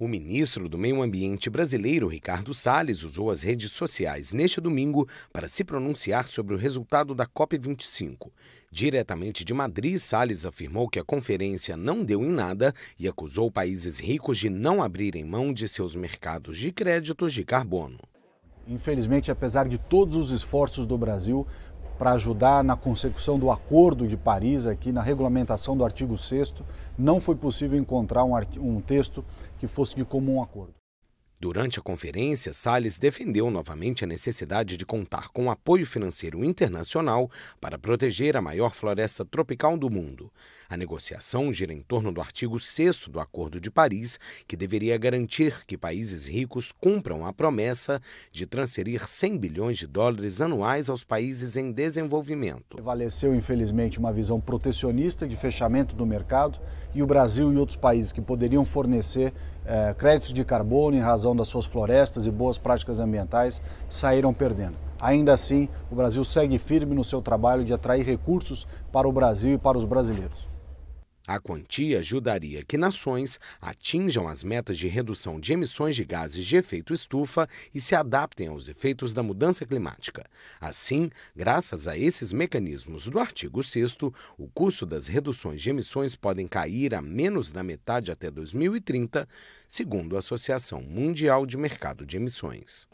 O ministro do Meio Ambiente brasileiro, Ricardo Salles, usou as redes sociais neste domingo para se pronunciar sobre o resultado da COP25. Diretamente de Madrid, Salles afirmou que a conferência não deu em nada e acusou países ricos de não abrirem mão de seus mercados de créditos de carbono. Infelizmente, apesar de todos os esforços do Brasil, para ajudar na consecução do Acordo de Paris, aqui na regulamentação do artigo 6, não foi possível encontrar um, um texto que fosse de comum acordo. Durante a conferência, Salles defendeu novamente a necessidade de contar com apoio financeiro internacional para proteger a maior floresta tropical do mundo. A negociação gira em torno do artigo 6 do Acordo de Paris, que deveria garantir que países ricos cumpram a promessa de transferir 100 bilhões de dólares anuais aos países em desenvolvimento. Prevaleceu, infelizmente, uma visão protecionista de fechamento do mercado e o Brasil e outros países que poderiam fornecer eh, créditos de carbono em razão das suas florestas e boas práticas ambientais saíram perdendo. Ainda assim, o Brasil segue firme no seu trabalho de atrair recursos para o Brasil e para os brasileiros. A quantia ajudaria que nações atinjam as metas de redução de emissões de gases de efeito estufa e se adaptem aos efeitos da mudança climática. Assim, graças a esses mecanismos do artigo 6, o custo das reduções de emissões podem cair a menos da metade até 2030, segundo a Associação Mundial de Mercado de Emissões.